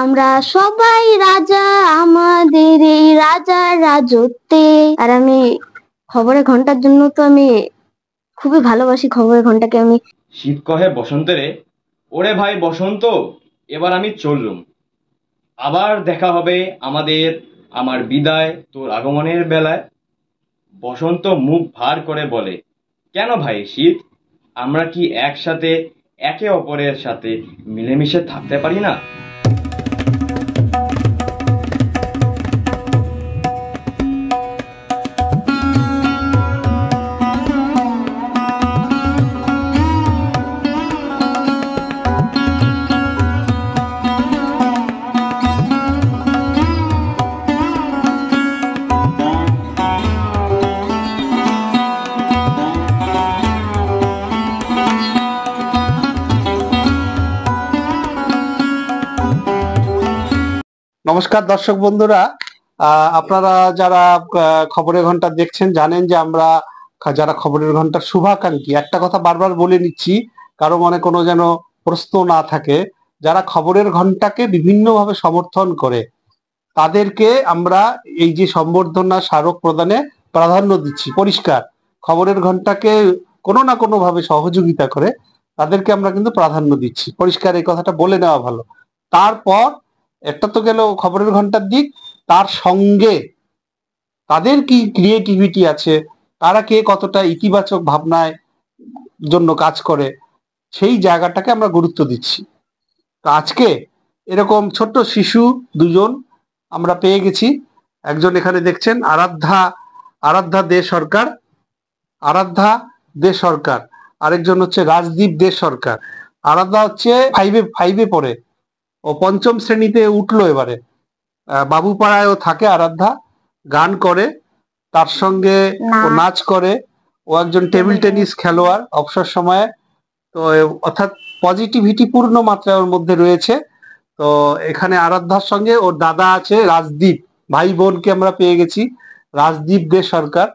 আমরা সবাই রাজা আমাদের এই রাজার রাজত্বে আর আমি খবরে ঘন্টার জন্য তো আমি খুবই ভালোবাসি খবরে ঘন্টাকে আমি শীত কহে বসন্তের ওরে ভাই বসন্ত এবার আমি চললুম আবার দেখা হবে আমাদের আমার বিদায় তোর আগমনের বেলায় বসন্ত মুখ ভার করে বলে কেন ভাই শীত আমরা কি একসাথে একে অপরের সাথে মিলেমিশে থাকতে পারি না নমস্কার দর্শক বন্ধুরা আপনারা যারা খবরের ঘন্টা দেখছেন জানেন যে আমরা যারা খবরের ঘন্টার শুভাকাঙ্ক্ষী একটা কথা বারবার বলে নিচ্ছি কারো মনে কোনো যেন প্রশ্ন না থাকে যারা খবরের ঘন্টাকে বিভিন্নভাবে সমর্থন করে তাদেরকে আমরা এই যে সম্বর্ধনা স্মারক প্রদানে প্রাধান্য দিচ্ছি পরিষ্কার খবরের ঘন্টাকে কোনো না কোনোভাবে সহযোগিতা করে তাদেরকে আমরা কিন্তু প্রাধান্য দিচ্ছি পরিষ্কার এই কথাটা বলে নেওয়া ভালো তারপর একটা তো গেল খবরের ঘন্টার দিক তার সঙ্গে তাদের কি ক্রিয়েটিভিটি আছে তারা কে কতটা ইতিবাচক ভাবনায় জন্য কাজ করে সেই জায়গাটাকে আমরা গুরুত্ব দিচ্ছি তো আজকে এরকম ছোট্ট শিশু দুজন আমরা পেয়ে গেছি একজন এখানে দেখছেন আরাধ্যা আরাধ্যা দে সরকার আরাধ্যা দে সরকার আরেকজন হচ্ছে রাজদীপ দে সরকার আরাধ্যা হচ্ছে ফাইভে ফাইভে পড়ে ও পঞ্চম শ্রেণীতে উঠলো এবারে বাবুপাড়ায় ও থাকে আরাধ্যা গান করে তার সঙ্গে ও নাচ করে ও একজন টেবিল টেনিস খেলোয়াড় অবসর সময়ে তো অর্থাৎ পজিটিভিটি পূর্ণ মাত্রা ওর মধ্যে রয়েছে তো এখানে আরাধ্যার সঙ্গে ওর দাদা আছে রাজদীপ ভাই বোনকে আমরা পেয়ে গেছি রাজদীপ দে সরকার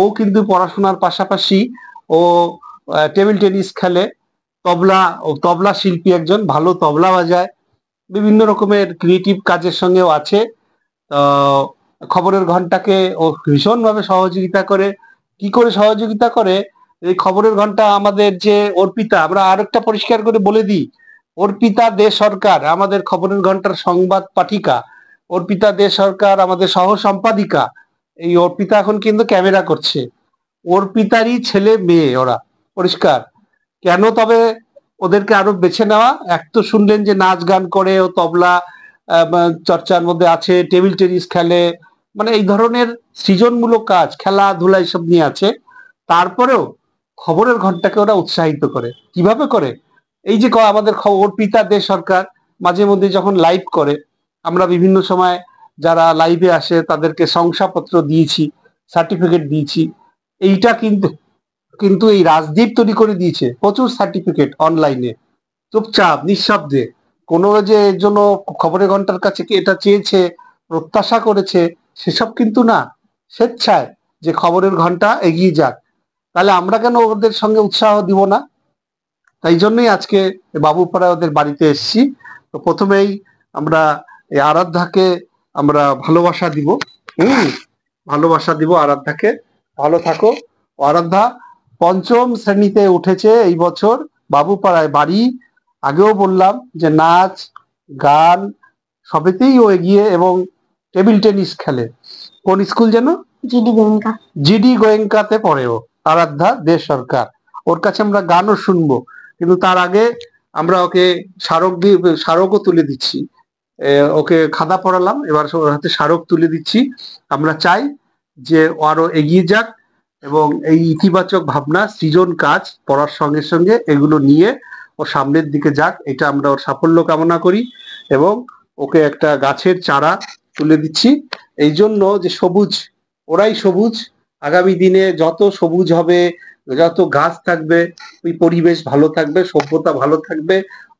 ও কিন্তু পড়াশোনার পাশাপাশি ও টেবিল টেনিস খেলে তবলা ও তবলা শিল্পী একজন ভালো তবলা বাজায় বিভিন্ন রকমের ক্রিয়েটিভ কাজের সঙ্গেও আছে খবরের ঘন্টাকে ও ভীষণভাবে সহযোগিতা করে কি করে সহযোগিতা করে এই খবরের ঘন্টা আমাদের যে অর্পিতা আমরা আরেকটা পরিষ্কার করে বলে দিই অর্পিতা দে সরকার আমাদের খবরের ঘন্টার সংবাদ পাঠিকা অর্পিতা দে সরকার আমাদের সহ সম্পাদিকা এই অর্পিতা এখন কিন্তু ক্যামেরা করছে অর্পিতারই ছেলে মেয়ে ওরা পরিষ্কার কেন তবে ওদেরকে আরো বেছে নেওয়া এক তো শুনলেন যে নাচ গান করে ও তবলা চর্চার মধ্যে আছে টেবিল টেনিস খেলে মানে এই ধরনের সৃজনমূলক কাজ খেলাধুলা এসব নিয়ে আছে তারপরেও খবরের ঘন্টাকে ওরা উৎসাহিত করে কিভাবে করে এই যে আমাদের খবর পিতা দে সরকার মাঝে মধ্যে যখন লাইভ করে আমরা বিভিন্ন সময় যারা লাইভে আসে তাদেরকে শংসাপত্র দিয়েছি সার্টিফিকেট দিয়েছি এইটা কিন্তু কিন্তু এই রাজদীপ তৈরি করে দিয়েছে প্রচুর সার্টিফিকেট অনলাইনে চুপচাপ নিঃশব্দে কোনো যে এর জন্য খবরের ঘন্টার কাছে কি এটা চেয়েছে প্রত্যাশা করেছে সেসব কিন্তু না স্বেচ্ছায় যে খবরের ঘন্টা এগিয়ে যাক তাহলে আমরা কেন ওদের সঙ্গে উৎসাহ দিব না তাই জন্যই আজকে বাবুপাড়া ওদের বাড়িতে এসছি তো প্রথমেই আমরা এই আরাধ্যাকে আমরা ভালোবাসা দিব হুম ভালোবাসা দিব আরাধ্যাকে ভালো থাকো আরাধ্যা পঞ্চম শ্রেণীতে উঠেছে এই বছর বাবুপাড়ায় বাড়ি আগেও বললাম যে নাচ গান সবেতেই ও এগিয়ে এবং টেবিল টেনিস খেলে কোন স্কুল যেন জিডি গোয়েঙ্কা জিডি গোয়েঙ্কাতে পড়ে ও আরাধ্যা দে সরকার ওর কাছে আমরা গানও শুনবো কিন্তু তার আগে আমরা ওকে স্মারক দিয়ে স্মারকও তুলে দিচ্ছি ওকে খাদা পড়ালাম এবার ওর হাতে স্মারক তুলে দিচ্ছি আমরা চাই যে আরো এগিয়ে যাক এবং এই ইতিবাচক ভাবনা সৃজন কাজ পড়ার সঙ্গে সঙ্গে এগুলো নিয়ে ও সামনের দিকে যাক এটা আমরা ওর সাফল্য কামনা করি এবং ওকে একটা গাছের চারা তুলে দিচ্ছি এই জন্য যে সবুজ ওরাই সবুজ আগামী দিনে যত সবুজ হবে যত গাছ থাকবে ওই পরিবেশ ভালো থাকবে সভ্যতা ভালো থাকবে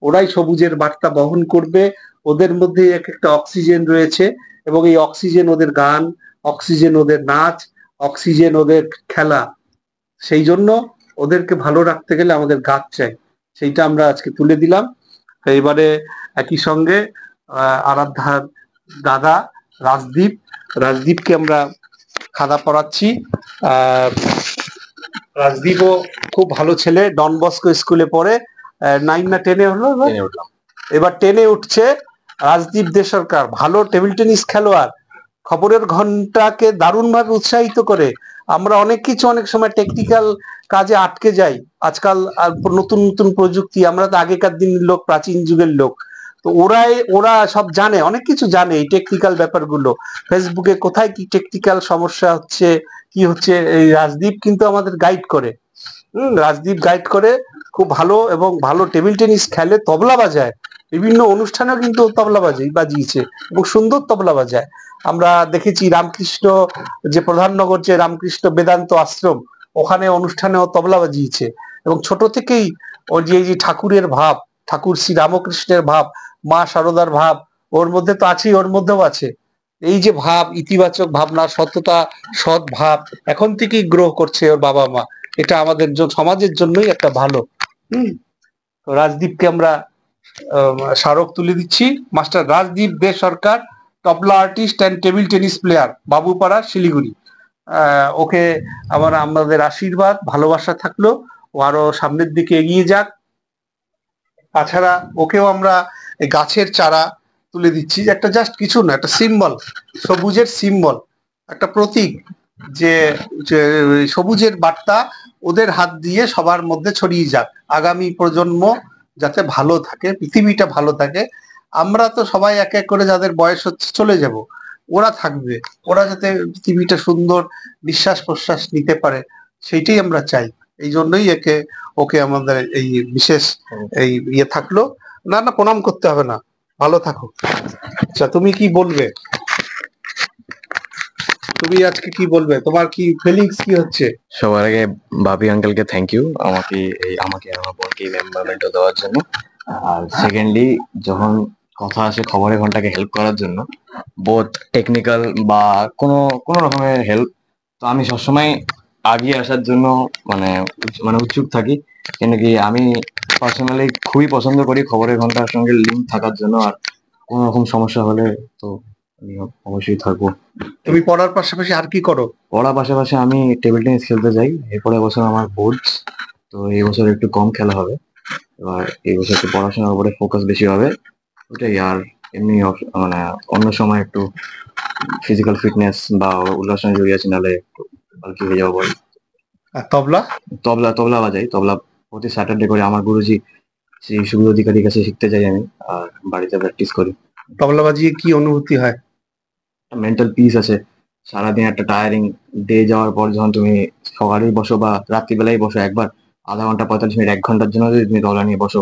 ওরাই সবুজের বার্তা বহন করবে ওদের মধ্যে এক একটা অক্সিজেন রয়েছে এবং এই অক্সিজেন ওদের গান অক্সিজেন ওদের নাচ অক্সিজেন ওদের খেলা সেই জন্য ওদেরকে ভালো রাখতে গেলে আমাদের গাছ চাই সেইটা আমরা আজকে তুলে দিলাম এবারে একই সঙ্গে আরাধ্যার দাদা রাজদীপ রাজদীপকে আমরা খাদা পড়াচ্ছি রাজদীপও খুব ভালো ছেলে ডন বস্কো স্কুলে পড়ে নাইন না টেনে হলো এবার টেনে উঠছে রাজদীপ দে সরকার ভালো টেবিল টেনিস খেলোয়াড় খবরের ঘন্টাকে দারুণভাবে উৎসাহিত করে আমরা অনেক কিছু অনেক সময় টেকনিক্যাল কাজে আটকে যাই আজকাল নতুন নতুন প্রযুক্তি আমরা তো আগেকার দিনের লোক প্রাচীন যুগের লোক তো ওরাই ওরা সব জানে অনেক কিছু জানে এই টেকনিক্যাল ব্যাপারগুলো ফেসবুকে কোথায় কি টেকনিক্যাল সমস্যা হচ্ছে কি হচ্ছে এই রাজদীপ কিন্তু আমাদের গাইড করে হম রাজদীপ গাইড করে খুব ভালো এবং ভালো টেবিল টেনিস খেলে তবলা বাজায় বিভিন্ন অনুষ্ঠানেও কিন্তু তবলা বাজে বাজিয়েছে এবং সুন্দর তবলা বাজায় আমরা দেখেছি রামকৃষ্ণ যে প্রধাননগর যে রামকৃষ্ণ বেদান্ত আশ্রম ওখানে অনুষ্ঠানেও তবলা বাজিয়েছে এবং ছোট থেকেই ওর যে যে ঠাকুরের ভাব ঠাকুর শ্রী রামকৃষ্ণের ভাব মা সারদার ভাব ওর মধ্যে তো আছেই ওর মধ্যেও আছে এই যে ভাব ইতিবাচক ভাবনা সততা সৎ ভাব এখন থেকেই গ্রহ করছে ওর বাবা মা এটা আমাদের সমাজের জন্যই একটা ভালো হুম তো রাজদীপকে আমরা স্মারক তুলে দিচ্ছি master Rajdeep De Sarkar tabla artist and table tennis player Babupara Siliguri okay আমার আমাদের আশীর্বাদ ভালোবাসা থাকলো ও আরো সামনের দিকে এগিয়ে যাক তাছাড়া ওকেও আমরা গাছের চারা তুলে দিচ্ছি একটা জাস্ট কিছু না একটা সিম্বল সবুজের সিম্বল একটা প্রতীক যে সবুজের বার্তা ওদের হাত দিয়ে সবার মধ্যে ছড়িয়ে যাক আগামী প্রজন্ম যাতে ভালো থাকে পৃথিবীটা ভালো থাকে আমরা তো সবাই এক এক করে যাদের বয়স হচ্ছে চলে যাব ওরা থাকবে ওরা যাতে পৃথিবীটা সুন্দর নিঃশ্বাস প্রশ্বাস নিতে পারে সেইটাই আমরা চাই এই জন্যই একে ওকে আমাদের এই বিশেষ এই ইয়ে থাকলো না না প্রণাম করতে হবে না ভালো থাকো আচ্ছা তুমি কি বলবে তুমি আজকে কি বলবে তোমার কি ফিলিংস কি হচ্ছে সবার আগে বাবি আঙ্কেলকে থ্যাংক ইউ আমাকে এই আমাকে আমার বোনকে মেম্বারমেন্টটা দেওয়ার জন্য আর সেকেন্ডলি যখন কথা আসে খবরের ঘন্টাকে হেল্প করার জন্য বোথ টেকনিক্যাল বা কোনো কোনো রকমের হেল্প তো আমি সবসময় আগিয়ে আসার জন্য মানে মানে উৎসুক থাকি কেন কি আমি পার্সোনালি খুবই পছন্দ করি খবরের ঘন্টার সঙ্গে লিঙ্ক থাকার জন্য আর কোনো রকম সমস্যা হলে তো আমি অবশ্যই থাকবো তুমি পড়ার পাশাপাশি আর কি করো পড়ার পাশাপাশি আমি টেবিল টেনিস খেলতে যাই এরপরে এবছর আমার বোর্ডস তো এই বছর একটু কম খেলা হবে এবার এই বছর একটু পড়াশোনার উপরে ফোকাস বেশি হবে ওটাই আর এমনি মানে অন্য সময় একটু ফিজিক্যাল ফিটনেস বা উল্লাসনে জড়িয়ে আছি নাহলে বালকি হয়ে যাবো আর তবলা তবলা তবলা বাজাই তবলা প্রতি স্যাটারডে করে আমার গুরুজি শ্রী সুবিধা অধিকারীর কাছে শিখতে যাই আমি আর বাড়িতে প্র্যাকটিস করি তবলা বাজিয়ে কি অনুভূতি হয় মেন্টাল পিস আছে সারাদিন একটা টায়ারিং ডে যাওয়ার পর যখন তুমি সকালেই বসো বা রাত্রিবেলায় বসো একবার আধা ঘন্টা পঁয়তাল্লিশ মিনিট এক ঘন্টার জন্য যদি তুমি দলা নিয়ে বসো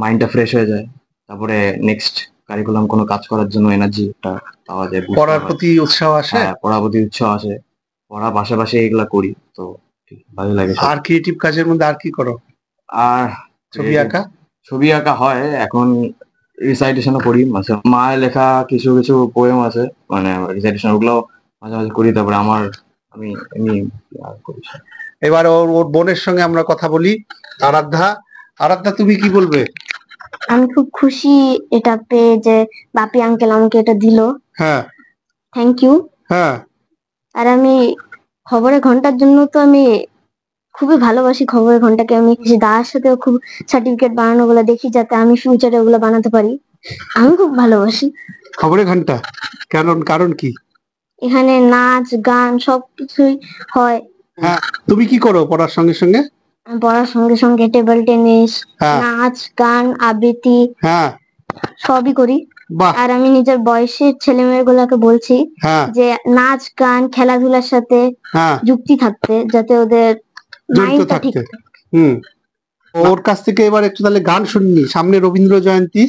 মাইন্ডটা ফ্রেশ হয়ে যায় তারপরে নেক্সট কারিকুলাম কোনো কাজ করার জন্য এনার্জি একটা পাওয়া যায় হ্যাঁ, পড়ার প্রতি উৎসাহ আসে পড়ার প্রতি উৎসাহ আসে পড়া পাশাপাশি এগুলো করি তো ভালো লাগে আর ক্রিয়েটিভ কাজের মধ্যে আর কি করো আর ছবি আঁকা ছবি আঁকা হয় এখন রিসাইটেশনও করি মাঝে মায়ের লেখা কিছু কিছু পোয়েম আছে মানে রিসাইটেশন ওগুলো মাঝে মাঝে করি তারপরে আমার আমি এমনি করি এবার ওর ওর বোনের সঙ্গে আমরা কথা বলি আরাধ্যা আরাধ্যা তুমি কি বলবে আমি খুব খুশি এটা পেয়ে যে বাপি আঙ্কেল আমাকে এটা দিল হ্যাঁ থ্যাংক ইউ হ্যাঁ আর আমি খবরের ঘন্টার জন্য তো আমি খুবই ভালোবাসি খবরের ঘন্টাকে আমি দাদার সাথেও খুব সার্টিফিকেট বানানো গুলো দেখি যাতে আমি ফিউচারে ওগুলো বানাতে পারি আমি খুব ভালোবাসি খবরের ঘন্টা কারণ কারণ কি এখানে নাচ গান সবকিছুই হয় হ্যাঁ তুমি কি করো পড়ার সঙ্গে সঙ্গে পড়ার সঙ্গে সঙ্গে টেবিল টেনিস হ্যাঁ। নাচ গান আবৃত্তি হ্যাঁ সবই করি আর আমি নিজের বয়সের ছেলে মেয়েগুলোকে বলছি হ্যাঁ। যে নাচ গান খেলাধুলার সাথে হ্যাঁ। যুক্তি থাকতে যাতে ওদের জড়িত থাকতে হুম ওর কাছ থেকে এবার একটু তাহলে গান শুনিনি সামনে রবীন্দ্র জয়ন্তী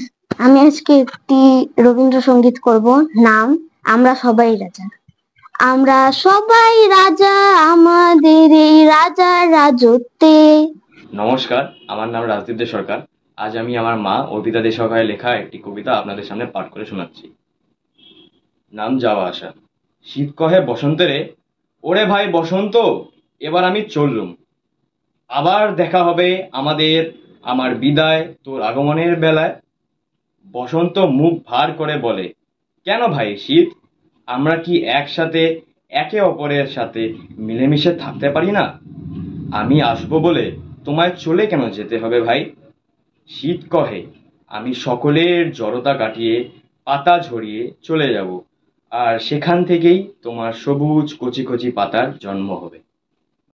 আমি আজকে একটি রবীন্দ্রসঙ্গীত করব নাম আমরা সবাই রাজা আমরা সবাই রাজা আমাদের এই রাজা রাজত্বে নমস্কার আমার নাম রাজদীপ দে সরকার আজ আমি আমার মা অর্পিতা দে সরকারের লেখা একটি কবিতা আপনাদের সামনে পাঠ করে শোনাচ্ছি নাম যাওয়া আসা শীত কহে বসন্তেরে ওরে ভাই বসন্ত এবার আমি চললুম আবার দেখা হবে আমাদের আমার বিদায় তোর আগমনের বেলায় বসন্ত মুখ ভার করে বলে কেন ভাই শীত আমরা কি একসাথে একে অপরের সাথে মিলেমিশে থাকতে পারি না আমি আসবো বলে তোমায় চলে কেন যেতে হবে ভাই শীত কহে আমি সকলের জড়তা কাটিয়ে পাতা ঝরিয়ে চলে যাব আর সেখান থেকেই তোমার সবুজ কচি কচি পাতার জন্ম হবে